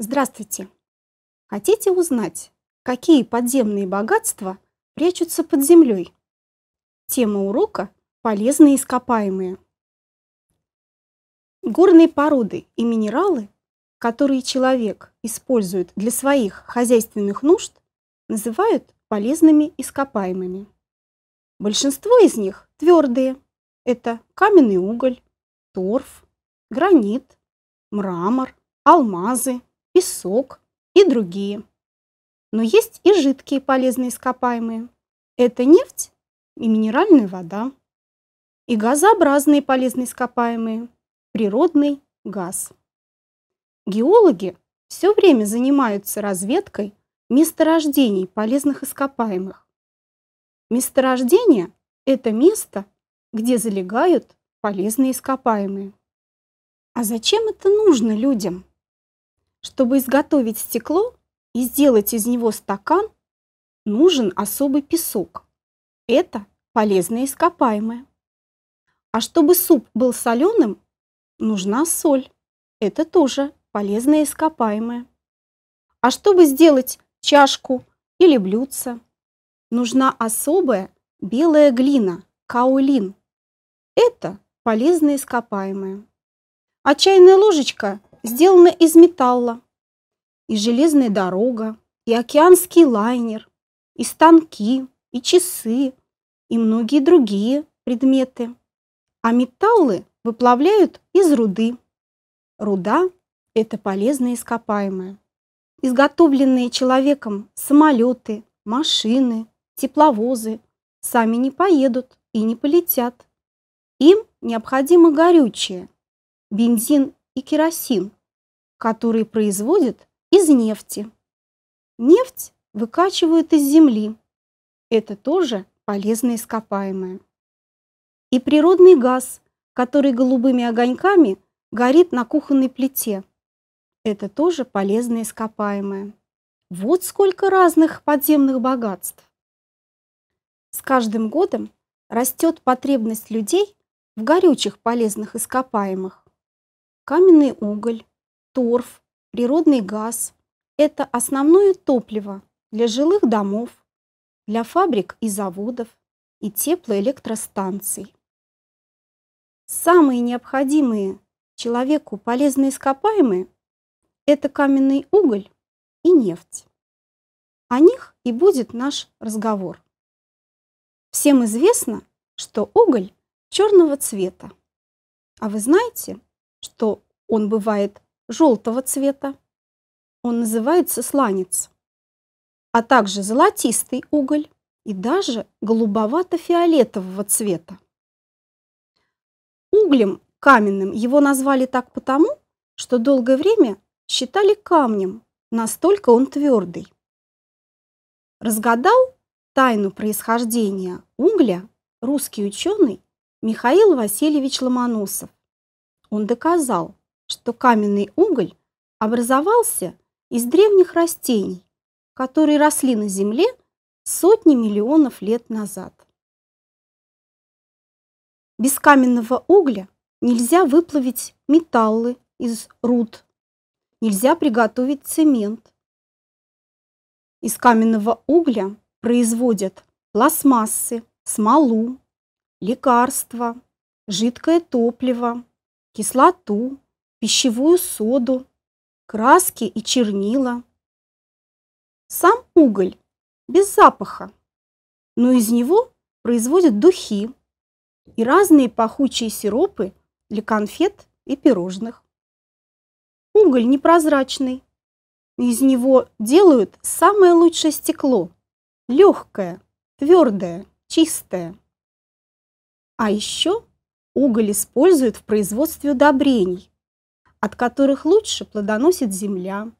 Здравствуйте! Хотите узнать, какие подземные богатства прячутся под землей? Тема урока «Полезные ископаемые». Горные породы и минералы, которые человек использует для своих хозяйственных нужд, называют полезными ископаемыми. Большинство из них твердые. Это каменный уголь, торф, гранит, мрамор, алмазы, и сок, и другие. Но есть и жидкие полезные ископаемые. Это нефть и минеральная вода. И газообразные полезные ископаемые – природный газ. Геологи все время занимаются разведкой месторождений полезных ископаемых. Месторождение – это место, где залегают полезные ископаемые. А зачем это нужно людям? Чтобы изготовить стекло и сделать из него стакан, нужен особый песок. Это полезное ископаемое. А чтобы суп был соленым, нужна соль. Это тоже полезное ископаемое. А чтобы сделать чашку или блюдце, нужна особая белая глина, каолин. Это полезное ископаемое. А чайная ложечка сделана из металла. И железная дорога, и океанский лайнер, и станки, и часы, и многие другие предметы. А металлы выплавляют из руды. Руда – это полезное ископаемое. Изготовленные человеком самолеты, машины, тепловозы сами не поедут и не полетят. Им необходимо горючее. Бензин и керосин, которые производят из нефти. Нефть выкачивают из земли. Это тоже полезное ископаемое. И природный газ, который голубыми огоньками горит на кухонной плите. Это тоже полезное ископаемое. Вот сколько разных подземных богатств. С каждым годом растет потребность людей в горючих полезных ископаемых каменный уголь, торф, природный газ – это основное топливо для жилых домов, для фабрик и заводов и теплоэлектростанций. Самые необходимые человеку полезные ископаемые – это каменный уголь и нефть. О них и будет наш разговор. Всем известно, что уголь черного цвета. А вы знаете, что он бывает желтого цвета, он называется сланец, а также золотистый уголь и даже голубовато-фиолетового цвета. Углем каменным его назвали так потому, что долгое время считали камнем, настолько он твердый. Разгадал тайну происхождения угля русский ученый Михаил Васильевич Ломоносов он доказал, что каменный уголь образовался из древних растений, которые росли на Земле сотни миллионов лет назад. Без каменного угля нельзя выплавить металлы из руд, нельзя приготовить цемент. Из каменного угля производят пластмассы, смолу, лекарства, жидкое топливо, кислоту, пищевую соду, краски и чернила. Сам уголь без запаха, но из него производят духи и разные пахучие сиропы для конфет и пирожных. Уголь непрозрачный, из него делают самое лучшее стекло, легкое, твердое, чистое. А еще уголь используют в производстве удобрений, от которых лучше плодоносит земля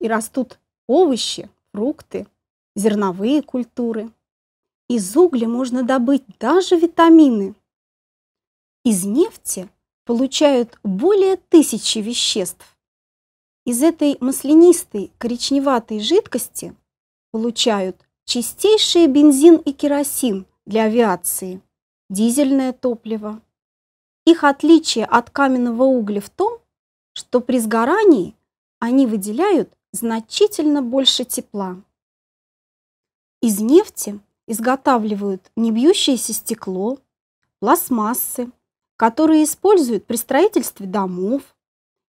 и растут овощи, фрукты, зерновые культуры. Из угля можно добыть даже витамины. Из нефти получают более тысячи веществ. Из этой маслянистой коричневатой жидкости получают чистейший бензин и керосин для авиации, дизельное топливо, их отличие от каменного угля в том, что при сгорании они выделяют значительно больше тепла. Из нефти изготавливают небьющееся стекло, пластмассы, которые используют при строительстве домов,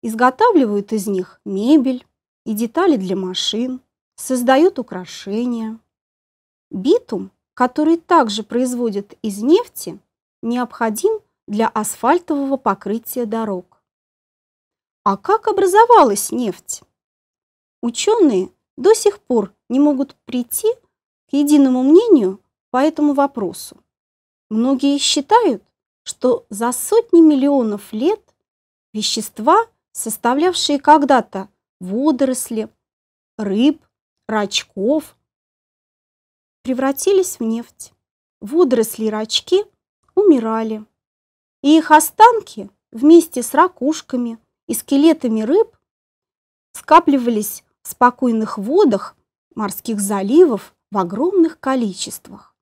изготавливают из них мебель и детали для машин, создают украшения. Битум, который также производят из нефти, необходим для асфальтового покрытия дорог. А как образовалась нефть? Ученые до сих пор не могут прийти к единому мнению по этому вопросу. Многие считают, что за сотни миллионов лет вещества, составлявшие когда-то водоросли, рыб, рачков, превратились в нефть. Водоросли и рачки умирали и их останки вместе с ракушками и скелетами рыб скапливались в спокойных водах морских заливов в огромных количествах.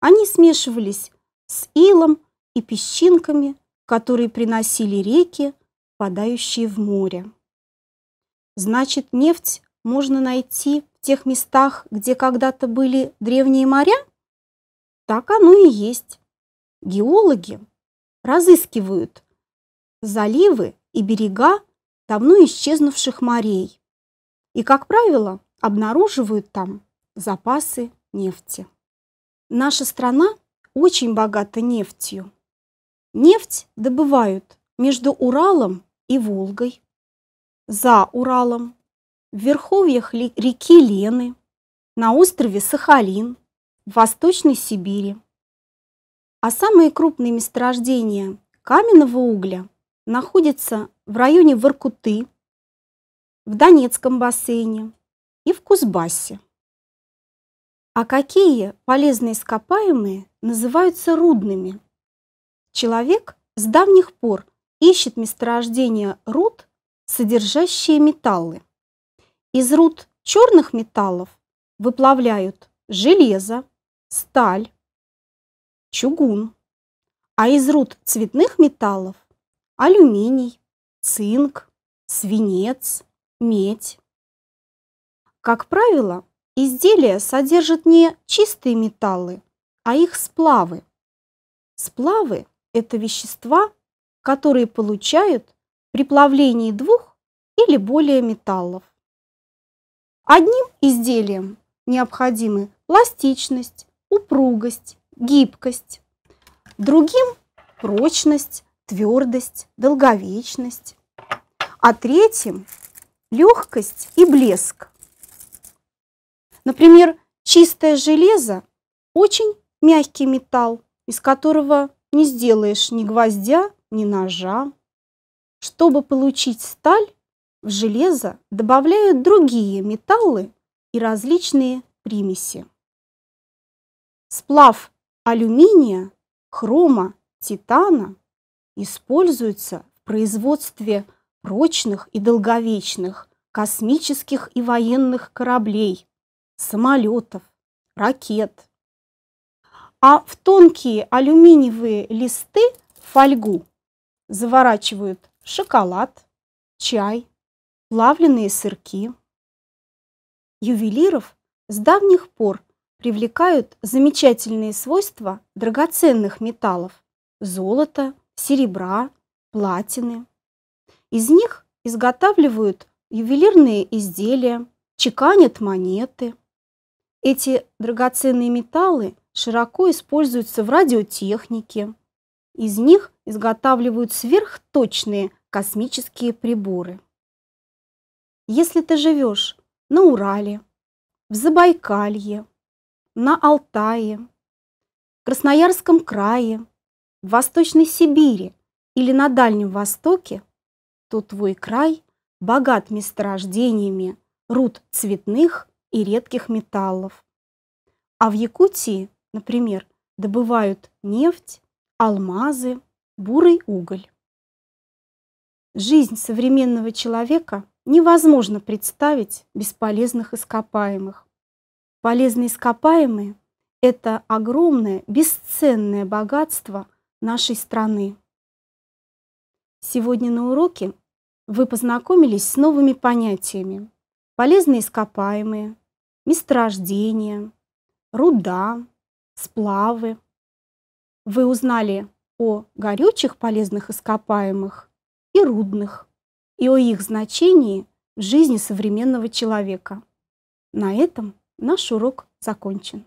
Они смешивались с илом и песчинками, которые приносили реки, впадающие в море. Значит, нефть можно найти в тех местах, где когда-то были древние моря? Так оно и есть. Геологи разыскивают заливы и берега давно исчезнувших морей и, как правило, обнаруживают там запасы нефти. Наша страна очень богата нефтью. Нефть добывают между Уралом и Волгой, за Уралом, в верховьях реки Лены, на острове Сахалин, в Восточной Сибири. А самые крупные месторождения каменного угля находятся в районе Воркуты, в Донецком бассейне и в Кузбассе. А какие полезные ископаемые называются рудными? Человек с давних пор ищет месторождения руд, содержащие металлы. Из руд черных металлов выплавляют железо, сталь, чугун. А из руд цветных металлов – алюминий, цинк, свинец, медь. Как правило, изделия содержат не чистые металлы, а их сплавы. Сплавы – это вещества, которые получают при плавлении двух или более металлов. Одним изделием необходимы пластичность, упругость, гибкость, другим прочность, твердость, долговечность, а третьим легкость и блеск. Например, чистое железо – очень мягкий металл, из которого не сделаешь ни гвоздя, ни ножа. Чтобы получить сталь, в железо добавляют другие металлы и различные примеси. Сплав алюминия, хрома, титана используются в производстве прочных и долговечных космических и военных кораблей, самолетов, ракет. А в тонкие алюминиевые листы фольгу заворачивают шоколад, чай, плавленые сырки. Ювелиров с давних пор привлекают замечательные свойства драгоценных металлов – золота, серебра, платины. Из них изготавливают ювелирные изделия, чеканят монеты. Эти драгоценные металлы широко используются в радиотехнике. Из них изготавливают сверхточные космические приборы. Если ты живешь на Урале, в Забайкалье, на Алтае, Красноярском крае, в Восточной Сибири или на Дальнем Востоке, то твой край богат месторождениями руд цветных и редких металлов. А в Якутии, например, добывают нефть, алмазы, бурый уголь. Жизнь современного человека невозможно представить без полезных ископаемых. Полезные ископаемые – это огромное, бесценное богатство нашей страны. Сегодня на уроке вы познакомились с новыми понятиями. Полезные ископаемые, месторождения, руда, сплавы. Вы узнали о горючих полезных ископаемых и рудных, и о их значении в жизни современного человека. На этом Наш урок закончен.